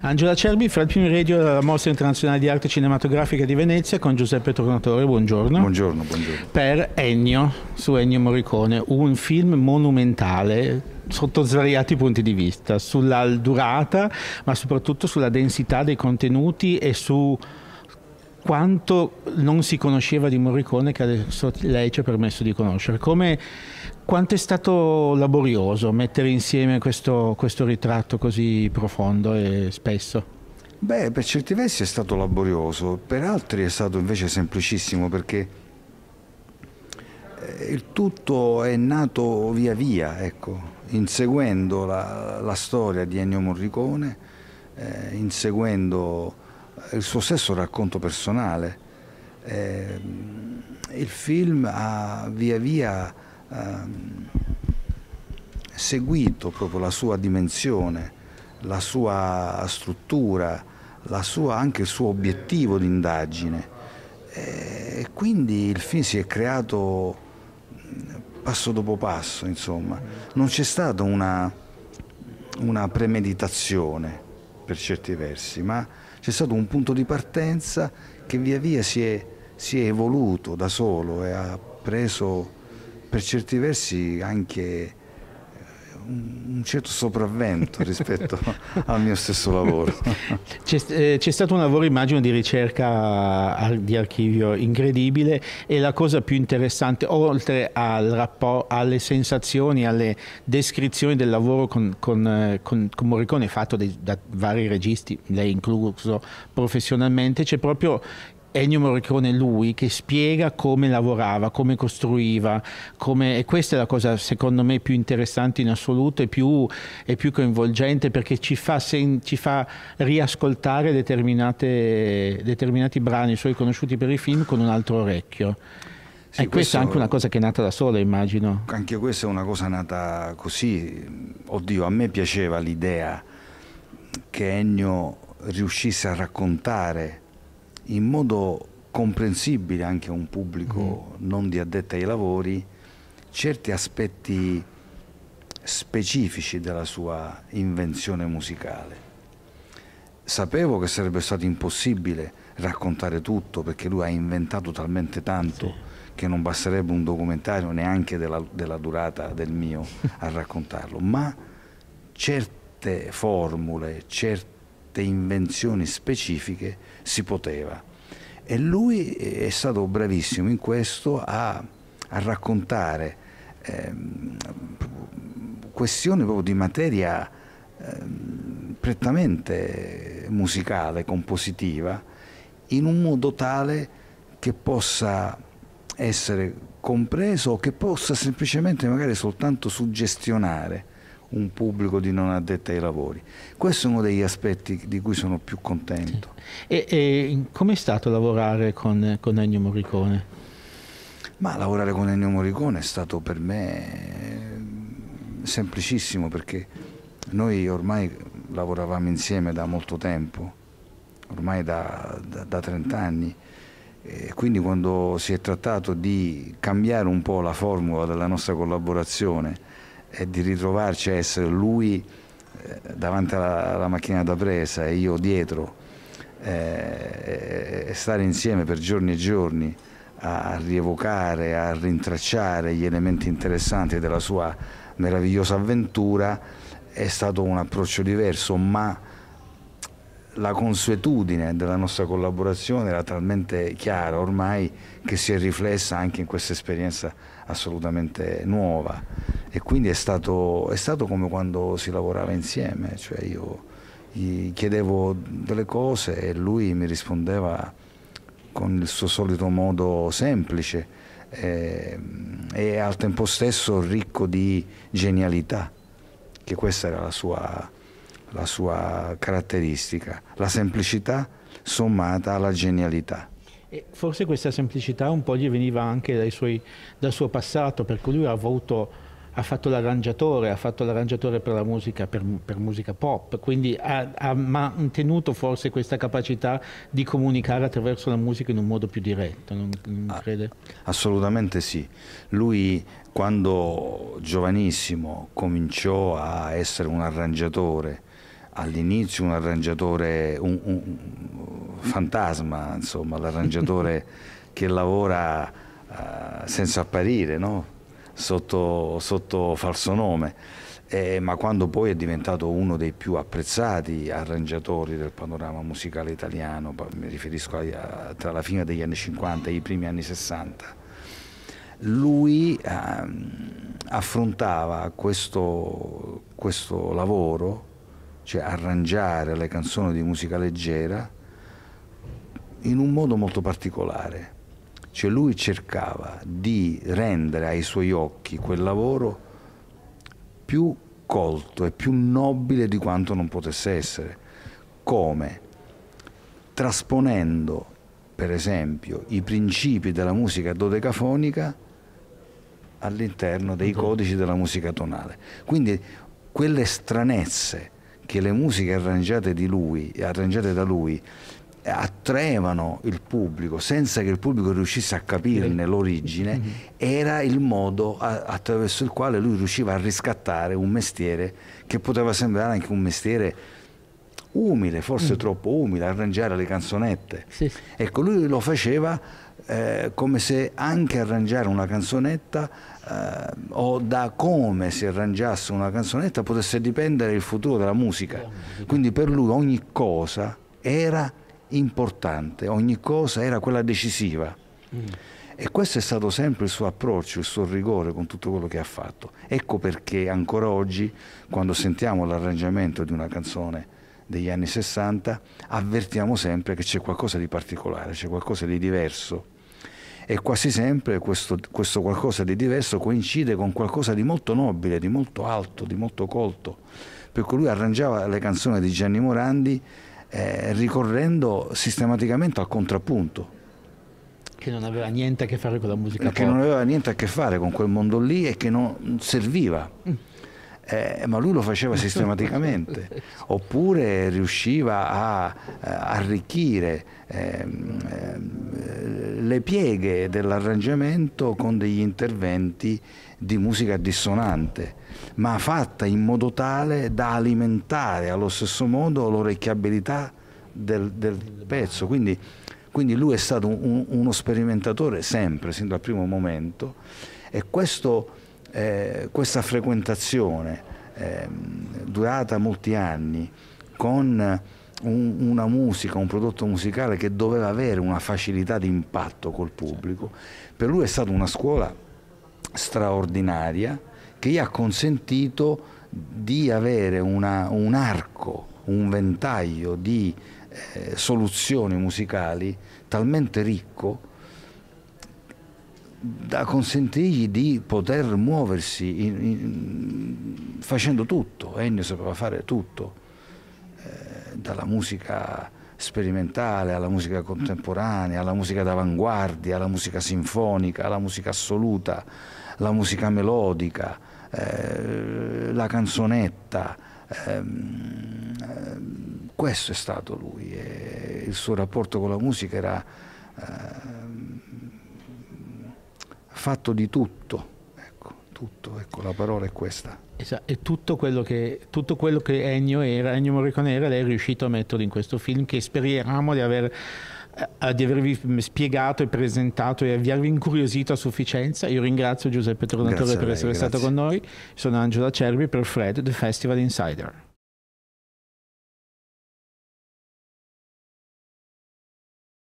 Angela Cerbi, Fred Primo Radio della Mostra Internazionale di Arte Cinematografica di Venezia con Giuseppe Tornatore, buongiorno. Buongiorno, buongiorno. Per Ennio, su Ennio Morricone, un film monumentale sotto svariati punti di vista, sulla durata, ma soprattutto sulla densità dei contenuti e su quanto non si conosceva di Morricone che adesso lei ci ha permesso di conoscere. Come quanto è stato laborioso mettere insieme questo, questo ritratto così profondo e spesso? Beh, per certi versi è stato laborioso, per altri è stato invece semplicissimo perché eh, il tutto è nato via via, ecco, inseguendo la, la, storia di Ennio Morricone, eh, inseguendo il suo stesso racconto personale. Eh, il film ha via via Ehm, seguito proprio la sua dimensione, la sua struttura, la sua, anche il suo obiettivo di indagine. Eh, e quindi il film si è creato mm, passo dopo passo, insomma. Non c'è stata una, una premeditazione per certi versi, ma c'è stato un punto di partenza che via via si è, si è evoluto da solo e ha preso per certi versi anche eh, un certo sopravvento rispetto al mio stesso lavoro. C'è, eh, stato un lavoro, immagino, di ricerca eh, di archivio incredibile e la cosa più interessante, oltre al alle sensazioni, alle descrizioni del lavoro con, con, eh, con, con Morricone fatto dei, da vari registi, lei incluso professionalmente, c'è proprio Ennio Morricone lui che spiega come lavorava, come costruiva, come... e questa è la cosa secondo me più interessante in assoluto e più, e più coinvolgente perché ci fa, sen... ci fa riascoltare determinati brani suoi conosciuti per i film con un altro orecchio. Sì, e questa è anche una cosa che è nata da sola, immagino. Anche questa è una cosa nata così. Oddio, a me piaceva l'idea che Ennio riuscisse a raccontare in modo comprensibile anche a un pubblico mm. non di addetta ai lavori certi aspetti specifici della sua invenzione musicale. Sapevo che sarebbe stato impossibile raccontare tutto perché lui ha inventato talmente tanto sì. che non basterebbe un documentario neanche della, della durata del mio a raccontarlo, ma certe formule, certe certe invenzioni specifiche si poteva. E lui è stato bravissimo in questo a, a raccontare eh, questioni proprio di materia eh, prettamente musicale, compositiva, in un modo tale che possa essere compreso o che possa semplicemente magari soltanto suggestionare un pubblico di non addetti ai lavori. Questo è uno degli aspetti di cui sono più contento. E, e com'è stato lavorare con, con Ennio Morricone? Ma lavorare con Ennio Morricone è stato per me eh, semplicissimo perché noi ormai lavoravamo insieme da molto tempo, ormai da, da, da 30 anni. E quindi quando si è trattato di cambiare un po' la formula della nostra collaborazione e di ritrovarci a essere lui eh, davanti alla, alla macchina da presa e io dietro eh, e stare insieme per giorni e giorni a rievocare, a rintracciare gli elementi interessanti della sua meravigliosa avventura è stato un approccio diverso, ma la consuetudine della nostra collaborazione era talmente chiara ormai che si è riflessa anche in questa esperienza assolutamente nuova e quindi è stato, è stato come quando si lavorava insieme, cioè io gli chiedevo delle cose e lui mi rispondeva con il suo solito modo semplice eh, e al tempo stesso ricco di genialità, che questa era la sua, la sua caratteristica, la semplicità sommata alla genialità. E forse questa semplicità un po' gli veniva anche suoi, dal suo passato, perché lui ha avuto ha fatto l'arrangiatore, ha fatto l'arrangiatore per la musica, per, per musica pop, quindi ha, ha, mantenuto forse questa capacità di comunicare attraverso la musica in un modo più diretto, non, non ah, crede? Assolutamente sì. Lui quando giovanissimo cominciò a essere un arrangiatore, all'inizio un arrangiatore, un, un, un fantasma, insomma, l'arrangiatore che lavora uh, senza apparire, no? sotto, sotto falso nome, eh, ma quando poi è diventato uno dei più apprezzati arrangiatori del panorama musicale italiano, mi riferisco a, a, tra la fine degli anni 50 e i primi anni 60, lui eh, affrontava questo, questo lavoro, cioè arrangiare le canzoni di musica leggera, in un modo molto particolare cioè lui cercava di rendere ai suoi occhi quel lavoro più colto e più nobile di quanto non potesse essere. Come? Trasponendo, per esempio, i principi della musica dodecafonica all'interno dei codici della musica tonale. Quindi quelle stranezze che le musiche arrangiate, lui, arrangiate da lui attraevano il pubblico senza che il pubblico riuscisse a capirne l'origine mhm. era il modo attraverso il quale lui riusciva a riscattare un mestiere che poteva sembrare anche un mestiere umile, forse mm. troppo umile, arrangiare le canzonette. Sì. Ecco, lui lo faceva eh, come se anche arrangiare una canzonetta eh, o da come si arrangiasse una canzonetta potesse dipendere il futuro della musica. Quindi per lui ogni cosa era importante, ogni cosa era quella decisiva. Mm. E questo è stato sempre il suo approccio, il suo rigore con tutto quello che ha fatto. Ecco perché ancora oggi, quando sentiamo l'arrangiamento di una canzone degli anni 60, avvertiamo sempre che c'è qualcosa di particolare, c'è qualcosa di diverso. E quasi sempre questo, questo qualcosa di diverso coincide con qualcosa di molto nobile, di molto alto, di molto colto. Per cui lui arrangiava le canzoni di Gianni Morandi eh, ricorrendo sistematicamente al contrappunto. Che non aveva niente a che fare con la musica. Che pop. non aveva niente a che fare con quel mondo lì e che non serviva. Mm eh, ma lui lo faceva sistematicamente, oppure riusciva a eh, arricchire ehm, eh, le pieghe dell'arrangiamento con degli interventi di musica dissonante, ma fatta in modo tale da alimentare allo stesso modo l'orecchiabilità del, del pezzo. Quindi, quindi, lui è stato un, uno sperimentatore sempre, sin dal primo momento, e questo eh, questa frequentazione eh, durata molti anni con un, una musica, un prodotto musicale che doveva avere una facilità di impatto col pubblico, per lui è stata una scuola straordinaria che gli ha consentito di avere una, un arco, un ventaglio di eh, soluzioni musicali talmente ricco da consentirgli di poter muoversi in, in, facendo tutto, Ennio sapeva fare tutto, eh, dalla musica sperimentale alla musica contemporanea, alla musica d'avanguardia, alla musica sinfonica, alla musica assoluta, la musica melodica, eh, la canzonetta. Ehm, ehm questo è stato lui, il suo rapporto con la musica era eh, fatto di tutto. Ecco, tutto, ecco, la parola è questa. Esatto, e tutto quello, che, tutto quello che Ennio era, Ennio Morricone era, lei è riuscito a metterlo in questo film che speriamo di aver eh, di avervi spiegato e presentato e avervi incuriosito a sufficienza. Io ringrazio Giuseppe Tornatore per essere lei, stato con noi. Sono Angela Cervi per Fred, The Festival Insider.